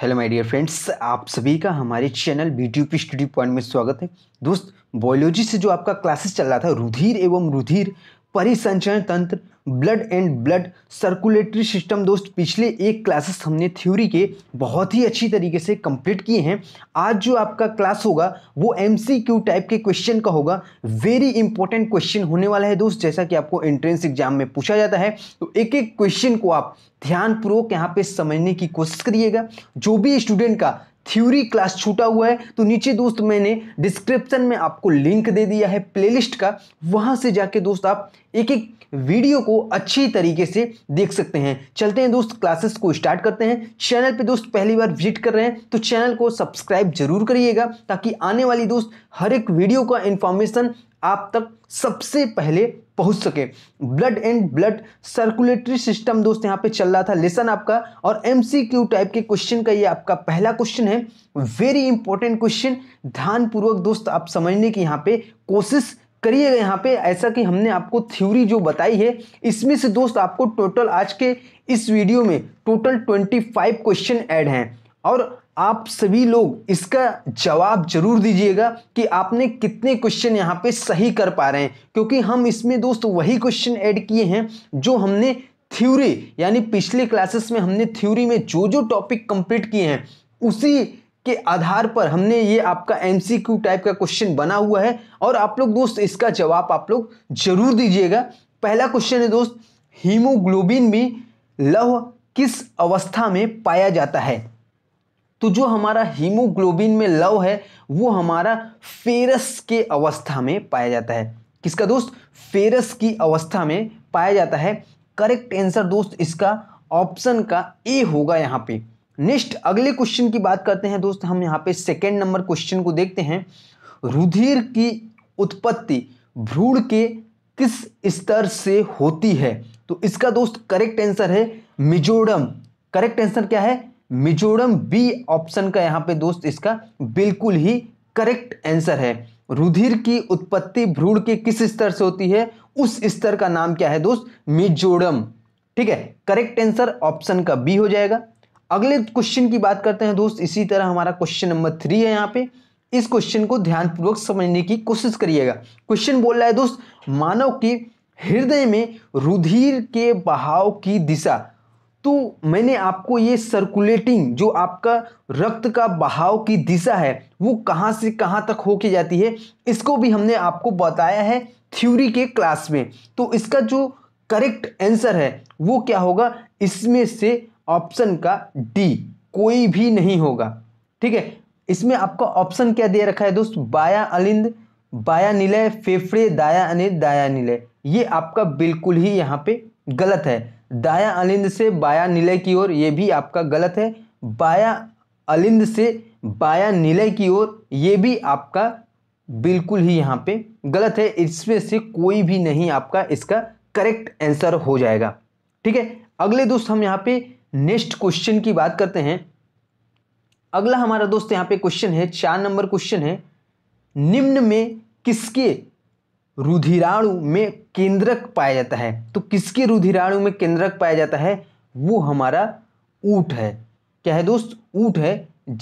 hello my dear friends आप सभी का हमारे channel B T study point में स्वागत है दोस्त बायोलॉजी से जो आपका क्लासेस चल रहा था रुधिर एवं रुधिर परिसंचरण तंत्र blood and blood circulatory system दोस्त पिछले एक क्लासेस हमने थ्योरी के बहुत ही अच्छी तरीके से कंप्लीट किए हैं आज जो आपका क्लास होगा वो एमसीक्यू टाइप के क्वेश्चन का होगा वेरी इंपॉर्टेंट क्वेश्चन होने वाला है दोस्त जैसा कि आपको एंट्रेंस एग्जाम में पूछा जाता है तो एक एक क्वेश्चन को आप ध्यानपूर्वक यहाँ पे समझने की कोशिश करिएगा जो भी स्टूडेंट का थ्योरी क्लास छूटा हुआ है तो नीचे दोस्त मैंने डिस्क्रिप्शन में आपको लिंक दे दिया है प्लेलिस्ट का वहां से जाके दोस्त आप एक एक वीडियो को अच्छी तरीके से देख सकते हैं चलते हैं दोस्त क्लासेस को स्टार्ट करते हैं चैनल पे दोस्त पहली बार विजिट कर रहे हैं तो चैनल को सब्सक्राइब जरूर करिएगा ताकि आने वाली दोस्त हर एक वीडियो का इन्फॉर्मेशन आप तक सबसे पहले पहुंच सके blood and blood circulatory system दोस्त यहाँ पे चल रहा था लेसन आपका और एमसीक्यू टाइप के क्वेश्चन का ये आपका पहला क्वेश्चन है वेरी इंपॉर्टेंट क्वेश्चन ध्यानपूर्वक दोस्त आप समझने की यहाँ पे कोशिश करिएगा यहाँ पे ऐसा कि हमने आपको थ्योरी जो बताई है इसमें से दोस्त आपको टोटल आज के इस वीडियो में total twenty five question add हैं और आप सभी लोग इसका जवाब जरूर दीजिएगा कि आपने कितने क्वेश्चन यहाँ पे सही कर पा रहे हैं क्योंकि हम इसमें दोस्त वही क्वेश्चन ऐड किए हैं जो हमने थ्योरी यानी पिछले क्लासेस में हमने थ्योरी में जो जो टॉपिक कंप्लीट किए हैं उसी के आधार पर हमने ये आपका एम टाइप का क्वेश्चन बना हुआ है और आप लोग दोस्त इसका जवाब आप लोग जरूर दीजिएगा पहला क्वेश्चन है दोस्त हीमोग्लोबिन में लौह किस अवस्था में पाया जाता है तो जो हमारा हीमोग्लोबिन में लव है वो हमारा फेरस के अवस्था में पाया जाता है किसका दोस्त फेरस की अवस्था में पाया जाता है करेक्ट आंसर दोस्त इसका ऑप्शन का ए होगा यहाँ पे नेक्स्ट अगले क्वेश्चन की बात करते हैं दोस्त हम यहाँ पे सेकेंड नंबर क्वेश्चन को देखते हैं रुधिर की उत्पत्ति भ्रूण के किस स्तर से होती है तो इसका दोस्त करेक्ट आंसर है मिजोरम करेक्ट आंसर क्या है मिजोरम बी ऑप्शन का यहाँ पे दोस्त इसका बिल्कुल ही करेक्ट आंसर है रुधिर की उत्पत्ति भ्रूण के किस स्तर से होती है उस स्तर का नाम क्या है दोस्त मिजोरम ठीक है करेक्ट आंसर ऑप्शन का बी हो जाएगा अगले क्वेश्चन की बात करते हैं दोस्त इसी तरह हमारा क्वेश्चन नंबर थ्री है यहाँ पे इस क्वेश्चन को ध्यानपूर्वक समझने की कोशिश करिएगा क्वेश्चन बोल रहा है दोस्त मानव के हृदय में रुधिर के बहाव की दिशा तो मैंने आपको ये सर्कुलेटिंग जो आपका रक्त का बहाव की दिशा है वो कहाँ से कहाँ तक होके जाती है इसको भी हमने आपको बताया है थ्योरी के क्लास में तो इसका जो करेक्ट आंसर है वो क्या होगा इसमें से ऑप्शन का डी कोई भी नहीं होगा ठीक है इसमें आपका ऑप्शन क्या दे रखा है दोस्त बाया अलिंद बाया निलय फेफड़े दाया अनिल दाया निलय ये आपका बिल्कुल ही यहाँ पे गलत है दाया अलिंद से बाया निलय की ओर ये भी आपका गलत है बाया अलिंद से बाया निलय की ओर ये भी आपका बिल्कुल ही यहाँ पे गलत है इसमें से कोई भी नहीं आपका इसका करेक्ट आंसर हो जाएगा ठीक है अगले दोस्त हम यहाँ पे नेक्स्ट क्वेश्चन की बात करते हैं अगला हमारा दोस्त यहाँ पे क्वेश्चन है चार नंबर क्वेश्चन है निम्न में किसके रुधिराणु में केंद्रक पाया जाता है तो किसके रुधिराणु में केंद्रक पाया जाता है वो हमारा ऊट है क्या है दोस्त ऊट है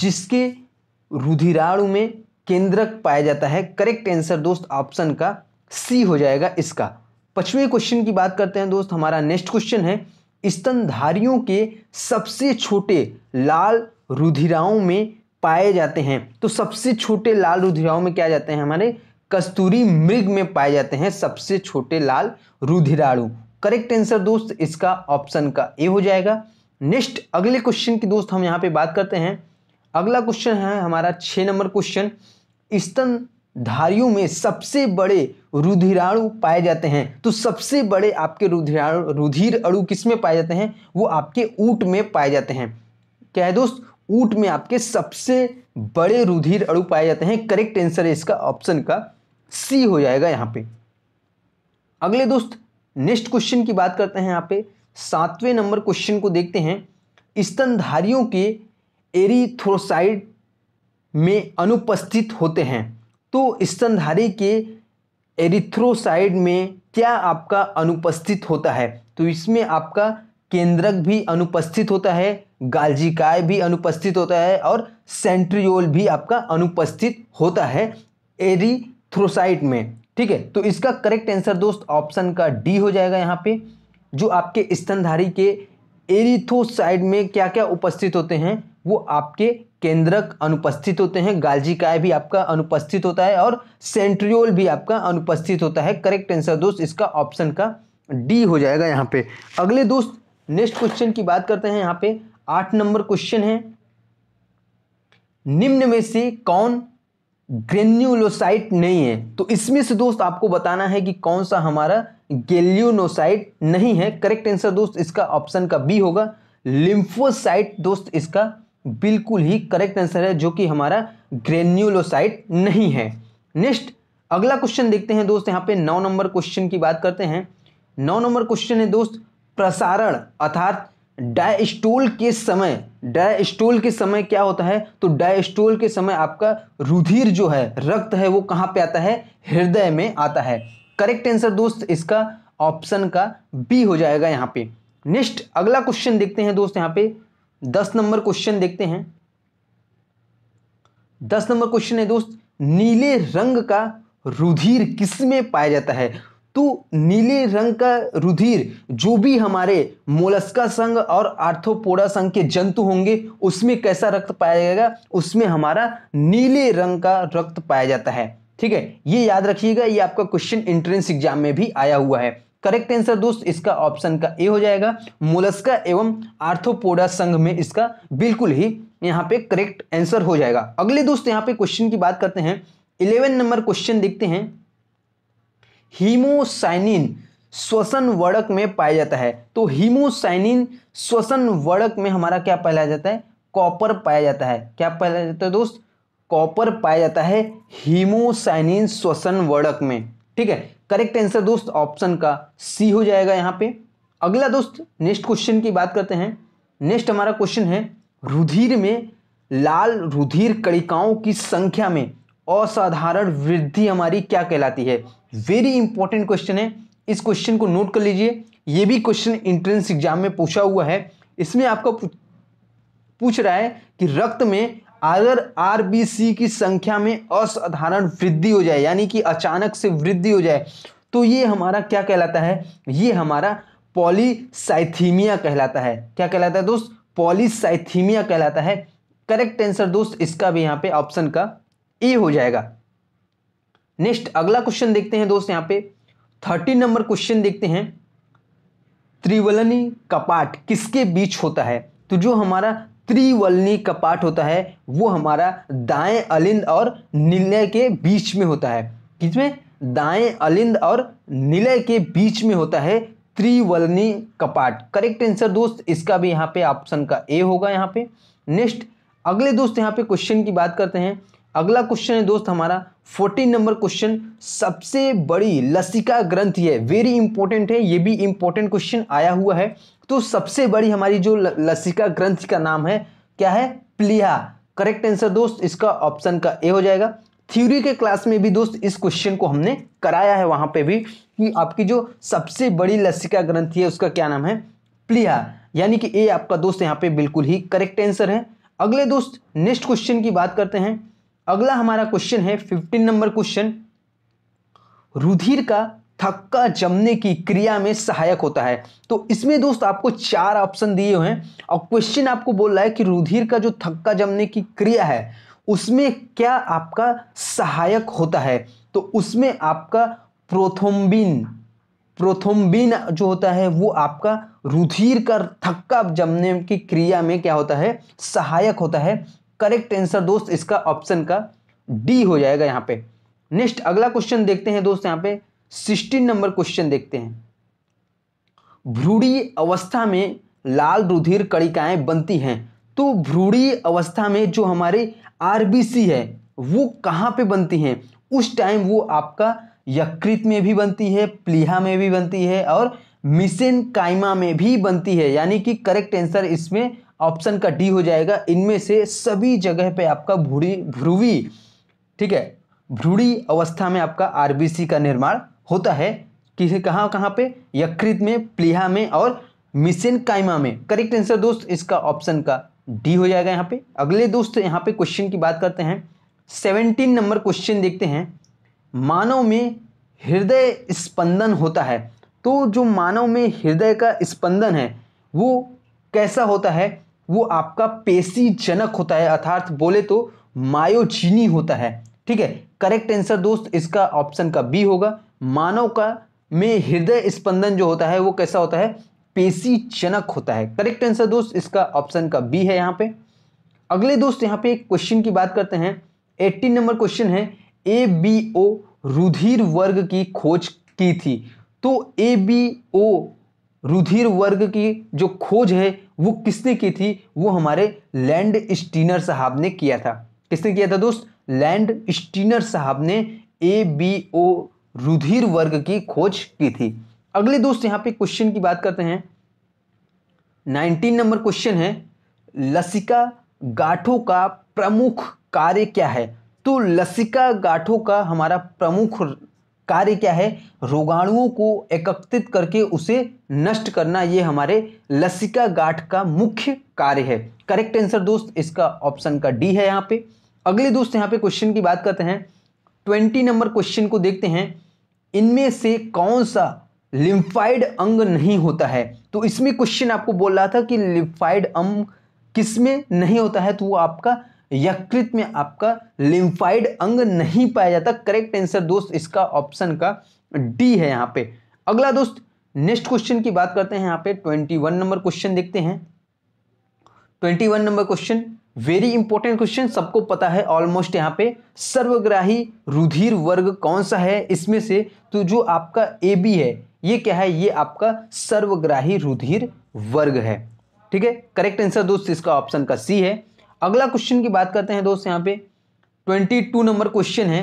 जिसके रुधिराणु में केंद्रक पाया जाता है करेक्ट आंसर दोस्त ऑप्शन का सी हो जाएगा इसका पचवें क्वेश्चन की बात करते हैं दोस्त हमारा नेक्स्ट क्वेश्चन है स्तनधारियों के सबसे छोटे लाल रुधिराओं में पाए जाते हैं तो सबसे छोटे लाल रुधिराओं में क्या जाते हैं हमारे कस्तूरी मृग में पाए जाते हैं सबसे छोटे लाल रुधिराणु करेक्ट आंसर दोस्त इसका ऑप्शन का ए हो जाएगा नेक्स्ट अगले क्वेश्चन की दोस्त हम यहाँ पे बात करते हैं अगला क्वेश्चन है हमारा छः नंबर क्वेश्चन स्तन धारियों में सबसे बड़े रुधिराणु पाए जाते हैं तो सबसे बड़े आपके रुधिराणु रुधिर अणु किस में पाए जाते हैं वो आपके ऊट में पाए जाते हैं क्या है दोस्त ऊट में आपके सबसे बड़े रुधिर अणु पाए जाते हैं करेक्ट आंसर है इसका ऑप्शन का सी हो जाएगा यहाँ पे अगले दोस्त नेक्स्ट क्वेश्चन की बात करते हैं यहाँ पे सातवें नंबर क्वेश्चन को देखते हैं स्तनधारियों के एरिथ्रोसाइड में अनुपस्थित होते हैं तो स्तनधारी के एरिथ्रोसाइड में क्या आपका अनुपस्थित होता है तो इसमें आपका केंद्रक भी अनुपस्थित होता है गालजिकाय भी अनुपस्थित होता है और सेंट्रियोल भी आपका अनुपस्थित होता है एरिथ्रोसाइट में ठीक है तो इसका करेक्ट आंसर दोस्त ऑप्शन का डी हो जाएगा यहाँ पे जो आपके स्तनधारी के एरिथोसाइड में क्या क्या उपस्थित होते हैं वो आपके केंद्रक अनुपस्थित होते हैं गालजी काय भी आपका अनुपस्थित होता है और सेंट्रियोल भी आपका अनुपस्थित होता है करेक्ट आंसर दोस्त इसका ऑप्शन का डी हो जाएगा यहाँ पे अगले दोस्त नेक्स्ट क्वेश्चन की बात करते हैं यहाँ पे आठ नंबर क्वेश्चन है निम्न में से कौन ग्रेन्यूलोसाइट नहीं है तो इसमें से दोस्त आपको बताना है कि कौन सा हमारा गेल्यूनोसाइट नहीं है करेक्ट आंसर दोस्त इसका ऑप्शन का बी होगा लिम्फोसाइट दोस्त इसका बिल्कुल ही करेक्ट आंसर है जो कि हमारा ग्रेन्यूलोसाइट नहीं है नेक्स्ट अगला क्वेश्चन देखते हैं दोस्त यहाँ पे नौ नंबर क्वेश्चन की बात करते हैं नौ नंबर क्वेश्चन है दोस्त प्रसारण अर्थात डायस्टोल के समय डायस्टोल के समय क्या होता है तो डायस्टोल के समय आपका रुधिर जो है रक्त है वो कहाँ पे आता है हृदय में आता है करेक्ट आंसर दोस्त इसका ऑप्शन का बी हो जाएगा यहाँ पे नेक्स्ट अगला क्वेश्चन देखते हैं दोस्त यहाँ पे दस नंबर क्वेश्चन देखते हैं दस नंबर क्वेश्चन है दोस्त नीले रंग का रुधिर किस में पाया जाता है तो नीले रंग का रुधिर जो भी हमारे मोलस्का संघ और आर्थोपोडा संघ के जंतु होंगे उसमें कैसा रक्त पाया जाएगा उसमें हमारा नीले रंग का रक्त पाया जाता है ठीक है ये याद रखिएगा ये आपका क्वेश्चन एंट्रेंस एग्जाम में भी आया हुआ है करेक्ट आंसर दोस्त इसका ऑप्शन का ए हो जाएगा मोलस्का एवं आर्थोपोडा संघ में इसका बिल्कुल ही यहाँ पे करेक्ट आंसर हो जाएगा अगले दोस्त यहाँ पे क्वेश्चन की बात करते हैं इलेवन नंबर क्वेश्चन देखते हैं हीमोसाइनिन श्वसन वर्णक में पाया जाता है तो हीमोसाइनिन श्वसन वर्णक में हमारा क्या पाया जाता है कॉपर पाया जाता है क्या पाया जाता है दोस्त कॉपर पाया जाता है हीमोसाइनिन श्वसन वर्णक में ठीक है करेक्ट आंसर दोस्त ऑप्शन का सी हो जाएगा यहाँ पे अगला दोस्त नेक्स्ट क्वेश्चन की बात करते हैं नेक्स्ट हमारा क्वेश्चन है रुधिर में लाल रुधिर कणिकाओं की संख्या में असाधारण वृद्धि हमारी क्या कहलाती है वेरी इंपॉर्टेंट क्वेश्चन है इस क्वेश्चन को नोट कर लीजिए ये भी क्वेश्चन इंट्रेंस एग्जाम में पूछा हुआ है इसमें आपका पूछ रहा है कि रक्त में अगर आरबीसी की संख्या में असाधारण वृद्धि हो जाए यानी कि अचानक से वृद्धि हो जाए तो ये हमारा क्या कहलाता है ये हमारा पॉलीसाइथीमिया कहलाता है क्या कहलाता है दोस्त पॉलीसाइथीमिया कहलाता है करेक्ट आंसर दोस्त इसका भी यहाँ पे ऑप्शन का ए हो जाएगा नेक्स्ट अगला क्वेश्चन देखते हैं दोस्त यहाँ पे थर्टीन नंबर क्वेश्चन देखते हैं त्रिवलनी कपाट किसके बीच होता है तो जो हमारा त्रिवलनी कपाट होता है वो हमारा दाएं अलिंद और निलय के बीच में होता है किसमें दाएं अलिंद और निलय के बीच में होता है त्रिवलनी कपाट करेक्ट आंसर दोस्त इसका भी यहाँ पे ऑप्शन का ए होगा यहाँ पे नेक्स्ट अगले दोस्त यहाँ पे क्वेश्चन की बात करते हैं अगला क्वेश्चन है दोस्त हमारा फोर्टीन नंबर क्वेश्चन सबसे बड़ी लसिका ग्रंथ है वेरी इंपॉर्टेंट है ये भी इंपॉर्टेंट क्वेश्चन आया हुआ है तो सबसे बड़ी हमारी जो लसिका ग्रंथ का नाम है क्या है प्लीहा करेक्ट आंसर दोस्त इसका ऑप्शन का ए हो जाएगा थ्योरी के क्लास में भी दोस्त इस क्वेश्चन को हमने कराया है वहां पे भी कि आपकी जो सबसे बड़ी लसिका ग्रंथ है उसका क्या नाम है प्लीहा यानी कि ए आपका दोस्त यहाँ पे बिल्कुल ही करेक्ट आंसर है अगले दोस्त नेक्स्ट क्वेश्चन की बात करते हैं अगला हमारा क्वेश्चन है फिफ्टीन नंबर क्वेश्चन रुधिर का थक्का जमने की क्रिया में सहायक होता है तो इसमें दोस्त आपको चार ऑप्शन दिए हुए हैं और क्वेश्चन आपको बोल रहा है कि रुधिर का जो थक्का जमने की क्रिया है उसमें क्या आपका सहायक होता है तो उसमें आपका प्रोथोम्बिन प्रोथोम्बिन जो होता है वो आपका रुधिर का थक्का जमने की क्रिया में क्या होता है सहायक होता है करेक्ट आंसर दोस्त इसका ऑप्शन का डी हो जाएगा यहाँ पे नेक्स्ट अगला क्वेश्चन देखते हैं दोस्त यहाँ पे सिक्सटीन नंबर क्वेश्चन देखते हैं भ्रूणी अवस्था में लाल रुधिर कणिकाएं बनती हैं तो भ्रूणी अवस्था में जो हमारे आरबीसी है वो कहाँ पे बनती हैं उस टाइम वो आपका यकृत में भी बनती है प्लीहा में भी बनती है और मिसेन कायमा में भी बनती है यानी कि करेक्ट आंसर इसमें ऑप्शन का डी हो जाएगा इनमें से सभी जगह पे आपका भूरी भ्रूवी ठीक है भ्रूड़ी अवस्था में आपका आरबीसी का निर्माण होता है कि कहाँ कहाँ पे यकृत में प्लीहा में और मिसिन कायमा में करेक्ट आंसर दोस्त इसका ऑप्शन का डी हो जाएगा यहाँ पे अगले दोस्त यहाँ पे क्वेश्चन की बात करते हैं सेवनटीन नंबर क्वेश्चन देखते हैं मानव में हृदय स्पंदन होता है तो जो मानव में हृदय का स्पंदन है वो कैसा होता है वो आपका पेशीजनक होता है अर्थात बोले तो मायोजीनी होता है ठीक है करेक्ट आंसर दोस्त इसका ऑप्शन का बी होगा मानव का में हृदय स्पंदन जो होता है वो कैसा होता है पेशी जनक होता है करेक्ट आंसर दोस्त इसका ऑप्शन का बी है यहाँ पे अगले दोस्त यहाँ पे एक क्वेश्चन की बात करते हैं एट्टीन नंबर क्वेश्चन है ए बी ओ रुधिर वर्ग की खोज की थी तो ए बी ओ रुधिर वर्ग की जो खोज है वो किसने की थी वो हमारे लैंड स्टीनर साहब ने किया था किसने किया था दोस्त लैंड स्टीनर साहब ने ए बी ओ रुधिर वर्ग की खोज की थी अगले दोस्त यहां पे क्वेश्चन की बात करते हैं नाइनटीन नंबर क्वेश्चन है लसिका गाठों का प्रमुख कार्य क्या है तो लसिका गाठों का हमारा प्रमुख कार्य क्या है रोगाणुओं को एकत्रित करके उसे नष्ट करना ये हमारे लसिका गाठ का मुख्य कार्य है करेक्ट आंसर दोस्त इसका ऑप्शन का डी है यहाँ पे अगले दोस्त यहाँ पे क्वेश्चन की बात करते हैं ट्वेंटी नंबर क्वेश्चन को देखते हैं इनमें से कौन सा लिम्फाइड अंग नहीं होता है तो इसमें क्वेश्चन आपको बोल रहा था कि लिम्फाइड अंग किस में नहीं होता है तो वो आपका यकृत में आपका लिम्फाइड अंग नहीं पाया जाता करेक्ट आंसर दोस्त इसका ऑप्शन का डी है यहाँ पे अगला दोस्त नेक्स्ट क्वेश्चन की बात करते हैं यहाँ पे ट्वेंटी वन नंबर क्वेश्चन देखते हैं twenty one number question very important question सबको पता है ऑलमोस्ट यहाँ पे सर्वग्राही रुधिर वर्ग कौन सा है इसमें से तो जो आपका ए बी है ये क्या है ये आपका सर्वग्राही रुधिर वर्ग है ठीक है करेक्ट आंसर दोस्त इसका ऑप्शन का सी है अगला क्वेश्चन की बात करते हैं दोस्त यहाँ पे ट्वेंटी टू नंबर क्वेश्चन है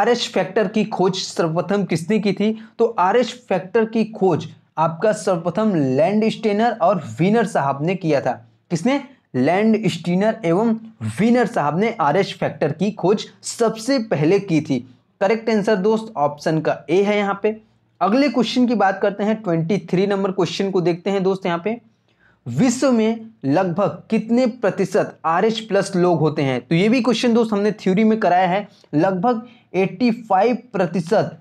आर एच फैक्टर की खोज सर्वप्रथम किसने की थी तो आर एच फैक्टर की खोज आपका सर्वप्रथम लैंड स्टेनर और विनर साहब ने किया था किसने लैंड स्टीनर एवं विनर साहब ने आर एच फैक्टर की खोज सबसे पहले की थी करेक्ट आंसर दोस्त ऑप्शन का ए है यहाँ पे अगले क्वेश्चन की बात करते हैं ट्वेंटी थ्री नंबर क्वेश्चन को देखते हैं दोस्त यहाँ पे विश्व में लगभग कितने प्रतिशत आर एच प्लस लोग होते हैं तो ये भी क्वेश्चन दोस्त हमने थ्योरी में कराया है लगभग एट्टी फाइव प्रतिशत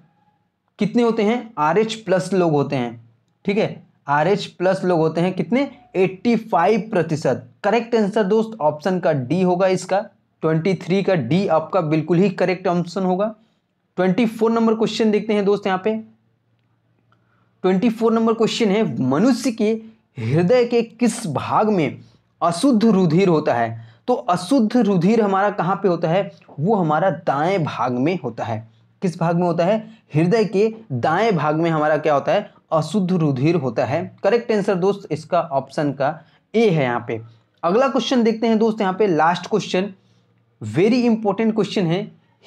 कितने होते हैं आर एच प्लस लोग होते हैं ठीक है आर एच प्लस लोग होते हैं कितने 85 प्रतिशत करेक्ट आंसर दोस्त ऑप्शन का डी होगा इसका 23 का डी आपका बिल्कुल ही करेक्ट ऑप्शन होगा 24 नंबर क्वेश्चन देखते हैं दोस्त यहाँ पे 24 नंबर क्वेश्चन है मनुष्य के हृदय के किस भाग में अशुद्ध रुधिर होता है तो अशुद्ध रुधिर हमारा कहाँ पे होता है वो हमारा दाएं भाग में होता है किस भाग में होता है हृदय के दाएं भाग में हमारा क्या होता है अशुद्ध रुधिर होता है करेक्ट आंसर दोस्त इसका ऑप्शन का ए है यहाँ पे अगला क्वेश्चन देखते हैं दोस्त यहाँ पे last question very important question है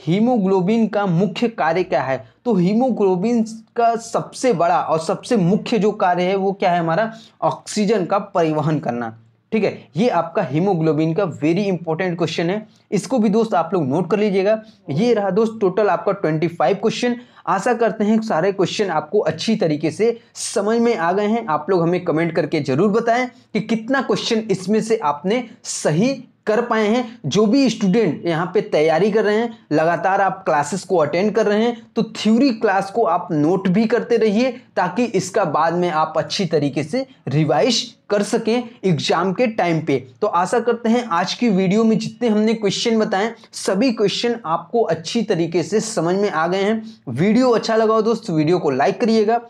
हीमोग्लोबिन का मुख्य कार्य क्या है तो हीमोग्लोबिन का सबसे बड़ा और सबसे मुख्य जो कार्य है वो क्या है हमारा ऑक्सीजन का परिवहन करना ठीक है ये आपका हीमोग्लोबिन का वेरी इंपॉर्टेंट क्वेश्चन है इसको भी दोस्त आप लोग नोट कर लीजिएगा ये रहा दोस्त टोटल आपका ट्वेंटी फाइव क्वेश्चन आशा करते हैं सारे क्वेश्चन आपको अच्छी तरीके से समझ में आ गए हैं आप लोग हमें कमेंट करके ज़रूर बताएं कि कितना क्वेश्चन इसमें से आपने सही कर पाए हैं जो भी स्टूडेंट यहाँ पे तैयारी कर रहे हैं लगातार आप क्लासेस को अटेंड कर रहे हैं तो थ्योरी क्लास को आप नोट भी करते रहिए ताकि इसका बाद में आप अच्छी तरीके से रिवाइज कर सकें एग्जाम के टाइम पे तो आशा करते हैं आज की वीडियो में जितने हमने क्वेश्चन बताएं सभी क्वेश्चन आपको अच्छी तरीके से समझ में आ गए हैं वीडियो अच्छा लगा हो दोस्त वीडियो को लाइक करिएगा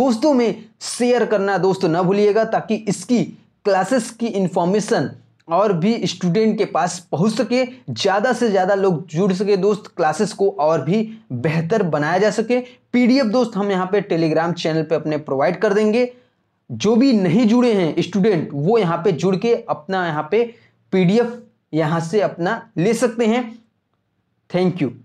दोस्तों में शेयर करना दोस्तों ना भूलिएगा ताकि इसकी क्लासेस की इन्फॉर्मेशन और भी स्टूडेंट के पास पहुंच सके ज़्यादा से ज़्यादा लोग जुड़ सके दोस्त क्लासेस को और भी बेहतर बनाया जा सके पीडीएफ दोस्त हम यहाँ पे टेलीग्राम चैनल पे अपने प्रोवाइड कर देंगे जो भी नहीं जुड़े हैं स्टूडेंट वो यहाँ पे जुड़ के अपना यहाँ पे पीडीएफ यहाँ से अपना ले सकते हैं थैंक यू